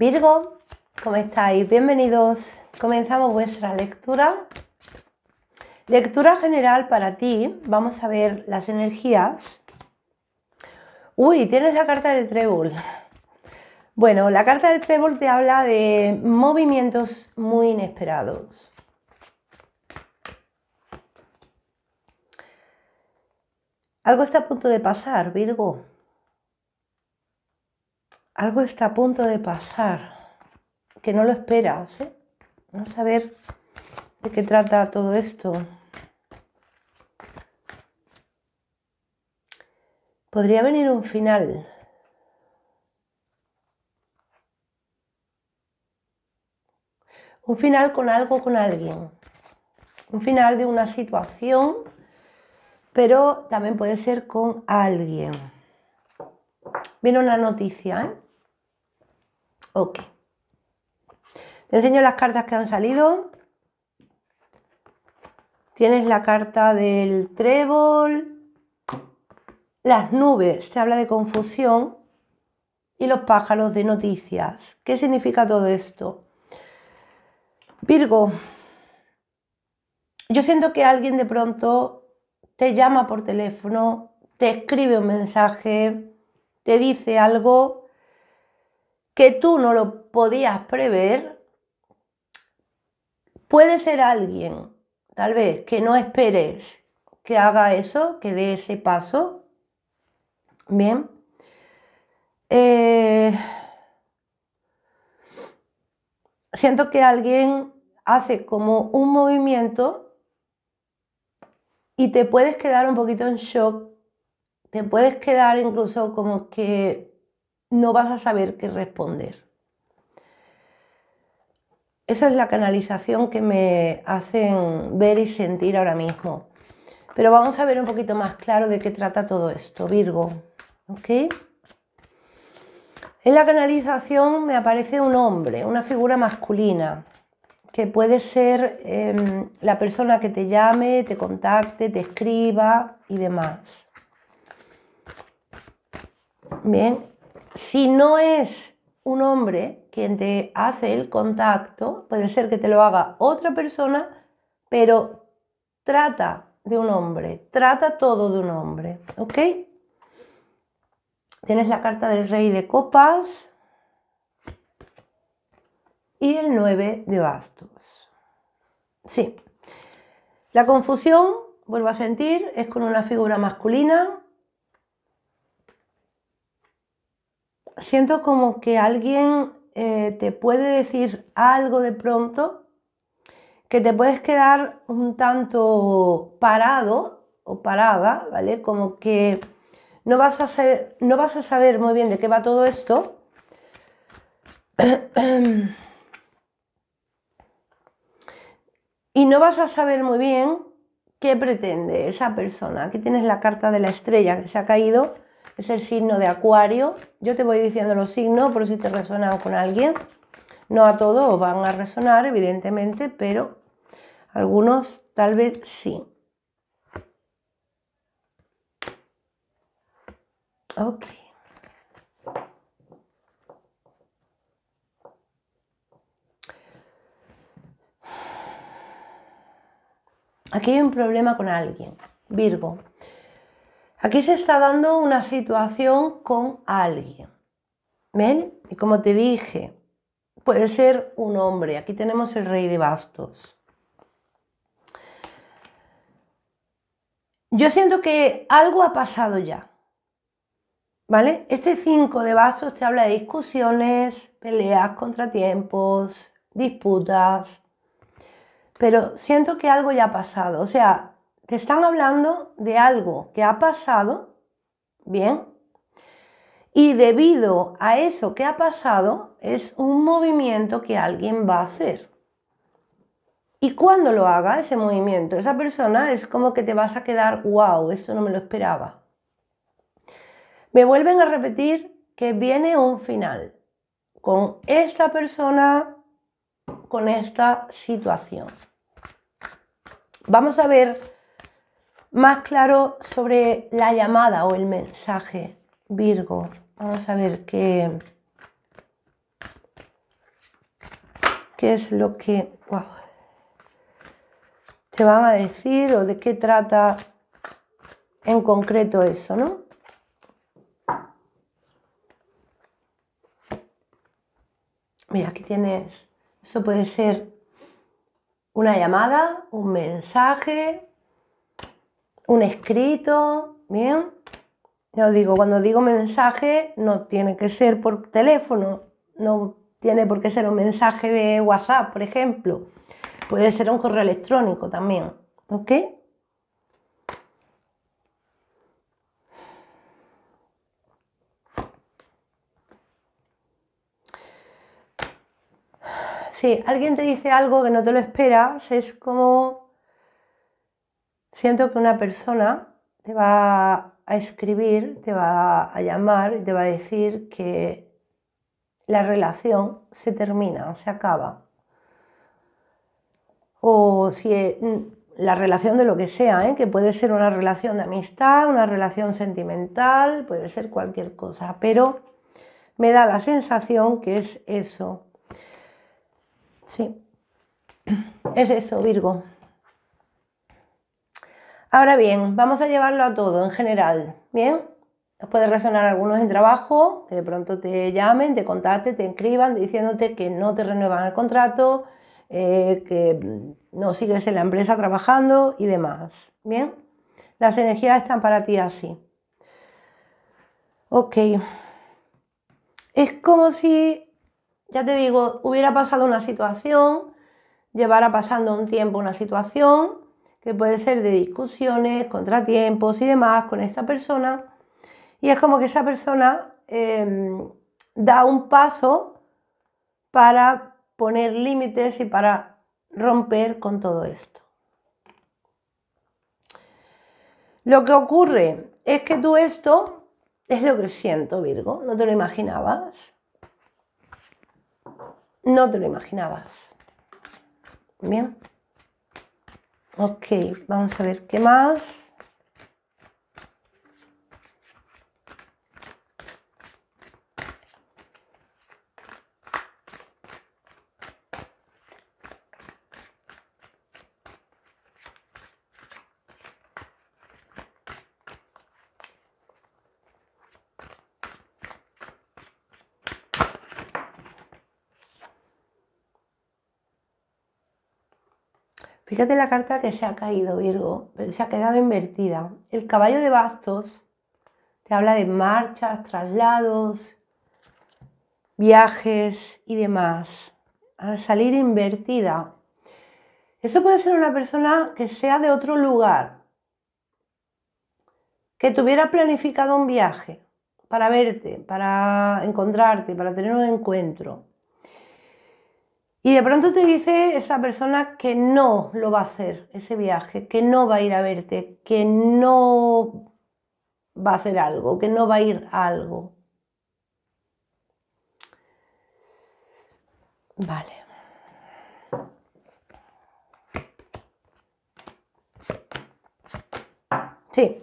Virgo, ¿cómo estáis? Bienvenidos. Comenzamos vuestra lectura. Lectura general para ti. Vamos a ver las energías. Uy, tienes la carta del trébol. Bueno, la carta del trébol te habla de movimientos muy inesperados. Algo está a punto de pasar, Virgo algo está a punto de pasar, que no lo esperas. ¿eh? No saber de qué trata todo esto. Podría venir un final. Un final con algo, con alguien. Un final de una situación, pero también puede ser con alguien. Viene una noticia, ¿eh? Ok. Te enseño las cartas que han salido. Tienes la carta del trébol, las nubes, se habla de confusión, y los pájaros de noticias. ¿Qué significa todo esto? Virgo, yo siento que alguien de pronto te llama por teléfono, te escribe un mensaje, te dice algo que tú no lo podías prever, puede ser alguien, tal vez, que no esperes que haga eso, que dé ese paso. Bien. Eh, siento que alguien hace como un movimiento y te puedes quedar un poquito en shock, te puedes quedar incluso como que no vas a saber qué responder. Esa es la canalización que me hacen ver y sentir ahora mismo. Pero vamos a ver un poquito más claro de qué trata todo esto, Virgo. En la canalización me aparece un hombre, una figura masculina, que puede ser em, la persona que te llame, te contacte, te escriba y demás. Bien, si no es un hombre quien te hace el contacto, puede ser que te lo haga otra persona, pero trata de un hombre, trata todo de un hombre, ¿ok? Tienes la carta del rey de copas y el 9 de bastos. Sí. La confusión, vuelvo a sentir, es con una figura masculina, siento como que alguien eh, te puede decir algo de pronto, que te puedes quedar un tanto parado o parada, ¿vale? Como que no vas a, no vas a saber muy bien de qué va todo esto. y no vas a saber muy bien qué pretende esa persona. Aquí tienes la carta de la estrella que se ha caído es el signo de Acuario. Yo te voy diciendo los signos por si te resonan con alguien. No a todos van a resonar, evidentemente, pero algunos tal vez sí. Ok. Aquí hay un problema con alguien, Virgo. Aquí se está dando una situación con alguien. ¿Ven? Y como te dije, puede ser un hombre. Aquí tenemos el rey de bastos. Yo siento que algo ha pasado ya. ¿Vale? Este 5 de bastos te habla de discusiones, peleas, contratiempos, disputas. Pero siento que algo ya ha pasado. O sea, te están hablando de algo que ha pasado, ¿bien? Y debido a eso que ha pasado, es un movimiento que alguien va a hacer. Y cuando lo haga ese movimiento, esa persona es como que te vas a quedar, wow, esto no me lo esperaba. Me vuelven a repetir que viene un final con esta persona, con esta situación. Vamos a ver más claro sobre la llamada o el mensaje. Virgo, vamos a ver qué, qué es lo que te van a decir o de qué trata en concreto eso, ¿no? Mira, aquí tienes, eso puede ser una llamada, un mensaje, un escrito, ¿bien? Ya digo, cuando digo mensaje, no tiene que ser por teléfono, no tiene por qué ser un mensaje de WhatsApp, por ejemplo. Puede ser un correo electrónico también, ¿ok? Si alguien te dice algo que no te lo esperas, es como siento que una persona te va a escribir, te va a llamar y te va a decir que la relación se termina, se acaba. O si mm, la relación de lo que sea, ¿eh? que puede ser una relación de amistad, una relación sentimental, puede ser cualquier cosa, pero me da la sensación que es eso. Sí, es eso, Virgo. Ahora bien, vamos a llevarlo a todo en general, ¿bien? puede resonar algunos en trabajo, que de pronto te llamen, te contacten, te escriban diciéndote que no te renuevan el contrato, eh, que mm, no sigues en la empresa trabajando y demás, ¿bien? Las energías están para ti así. Ok. Es como si, ya te digo, hubiera pasado una situación, llevara pasando un tiempo una situación, que puede ser de discusiones, contratiempos y demás con esta persona. Y es como que esa persona em, da un paso para poner límites y para romper con todo esto. Lo que ocurre es que tú esto es lo que siento, Virgo, no te lo imaginabas. No te lo imaginabas. Bien. Ok, vamos a ver qué más. Fíjate la carta que se ha caído, Virgo, pero se ha quedado invertida. El caballo de bastos te habla de marchas, traslados, viajes y demás. Al salir invertida. Eso puede ser una persona que sea de otro lugar, que tuviera planificado un viaje para verte, para encontrarte, para tener un encuentro. Y de pronto te dice esa persona que no lo va a hacer, ese viaje, que no va a ir a verte, que no va a hacer algo, que no va a ir a algo. Vale. Sí.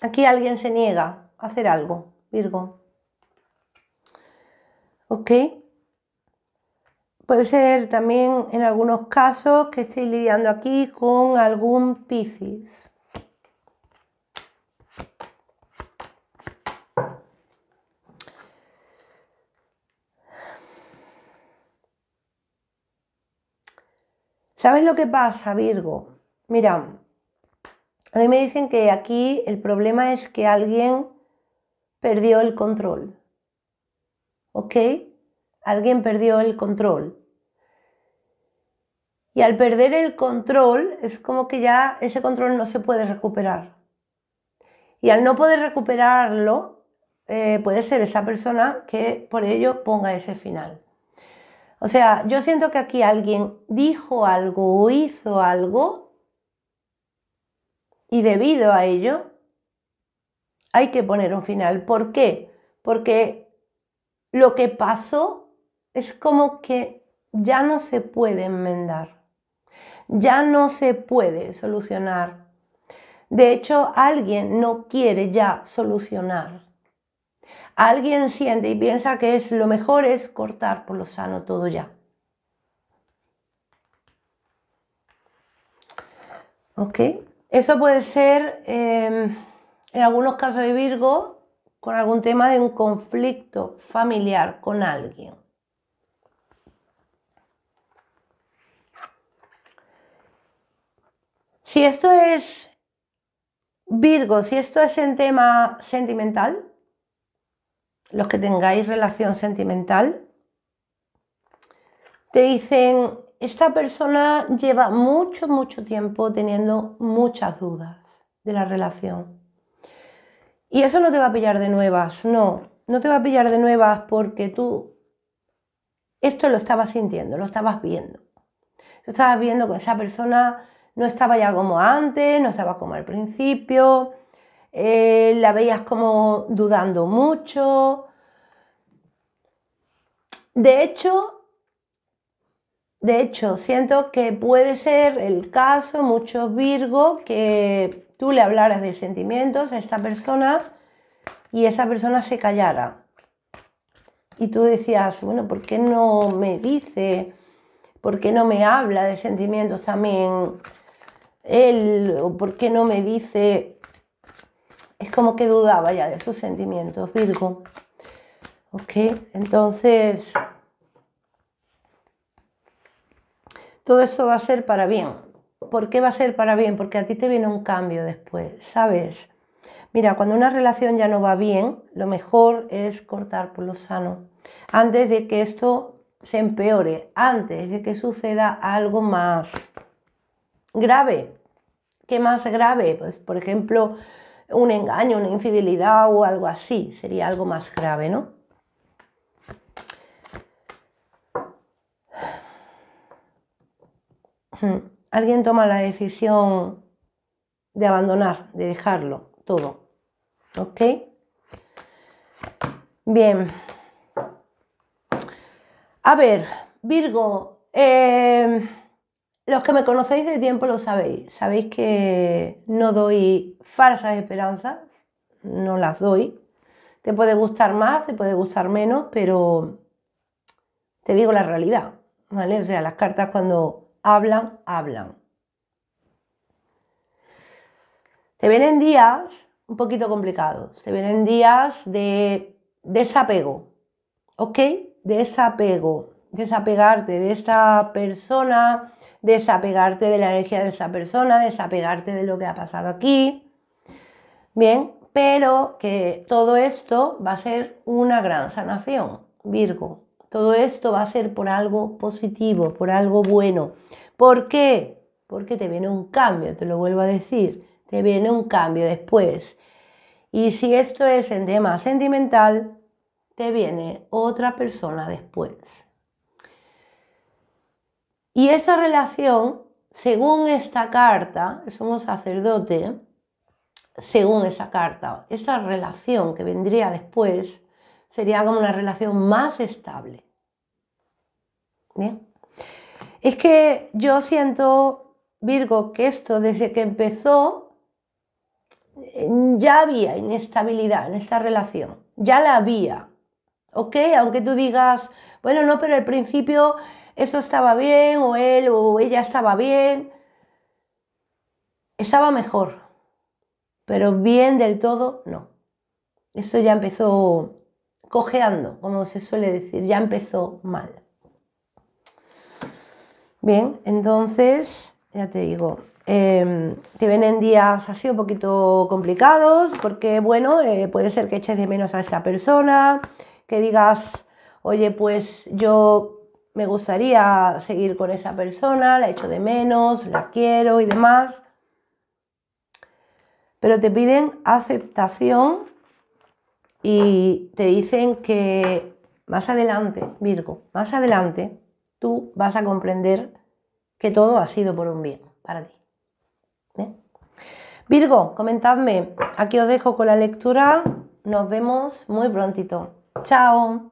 Aquí alguien se niega a hacer algo, Virgo. ¿Ok? Puede ser también en algunos casos que estéis lidiando aquí con algún Piscis. ¿Sabes lo que pasa, Virgo? Mira, a mí me dicen que aquí el problema es que alguien perdió el control. ¿Ok? Alguien perdió el control. Y al perder el control, es como que ya ese control no se puede recuperar. Y al no poder recuperarlo, eh, puede ser esa persona que por ello ponga ese final. O sea, yo siento que aquí alguien dijo algo o hizo algo y debido a ello hay que poner un final. ¿Por qué? Porque lo que pasó es como que ya no se puede enmendar ya no se puede solucionar. De hecho, alguien no quiere ya solucionar. Alguien siente y piensa que es lo mejor es cortar por lo sano todo ya. ¿Ok? Eso puede ser, em, en algunos casos de Virgo, con algún tema de un conflicto familiar con alguien. Si esto es Virgo, si esto es en tema sentimental, los que tengáis relación sentimental, te dicen, esta persona lleva mucho, mucho tiempo teniendo muchas dudas de la relación. Y eso no te va a pillar de nuevas, no, no te va a pillar de nuevas porque tú esto lo estabas sintiendo, lo estabas viendo. lo estabas viendo con esa persona no estaba ya como antes, no estaba como al principio, eh, la veías como dudando mucho. De hecho, de hecho, siento que puede ser el caso, muchos Virgo, que tú le hablaras de sentimientos a esta persona y esa persona se callara. Y tú decías, bueno, ¿por qué no me dice? ¿Por qué no me habla de sentimientos también? él, o por qué no me dice, es como que dudaba ya de sus sentimientos, Virgo. Ok, entonces, todo esto va a ser para bien. ¿Por qué va a ser para bien? Porque a ti te viene un cambio después, ¿sabes? Mira, cuando una relación ya no va bien, lo mejor es cortar por lo sano, antes de que esto se empeore, antes de que suceda algo más grave. ¿Qué más grave? Pues, por ejemplo, un engaño, una infidelidad o algo así. Sería algo más grave, ¿no? Hmm. Alguien toma la decisión de abandonar, de dejarlo todo. ¿Ok? Bien. A ver, Virgo. Eh, los que me conocéis de tiempo lo sabéis. Sabéis que no doy falsas esperanzas, no las doy. Te puede gustar más, te puede gustar menos, pero te digo la realidad, ¿vale? O sea, las cartas cuando hablan, hablan. Te vienen días un poquito complicados, te vienen días de desapego, ¿ok? Desapego desapegarte de esa persona, desapegarte de la energía de esa persona, desapegarte de lo que ha pasado aquí. Bien, pero que todo esto va a ser una gran sanación, Virgo. Todo esto va a ser por algo positivo, por algo bueno. ¿Por qué? Porque te viene un cambio, te lo vuelvo a decir, te viene un cambio después. Y si esto es en tema sentimental, te viene otra persona después. Y esa relación, según esta carta, somos sacerdote, según esa carta, esa relación que vendría después sería como una relación más estable. Bien. Es que yo siento, Virgo, que esto desde que empezó ya había inestabilidad en esta relación, ya la había. ¿Ok? Aunque tú digas, bueno, no, pero al principio eso estaba bien o él o ella estaba bien. Estaba mejor, pero bien del todo no. Esto ya empezó cojeando, como se suele decir, ya empezó mal. Bien, entonces, ya te digo, te em, vienen días así un poquito complicados, porque bueno, eh, puede ser que eches de menos a esta persona, que digas, oye, pues yo me gustaría seguir con esa persona, la echo de menos, la quiero y demás. Pero te piden aceptación y te dicen que más adelante, Virgo, más adelante, tú vas a comprender que todo ha sido por un bien para ti. Virgo, comentadme, aquí os dejo con la lectura, nos vemos muy prontito. Chao.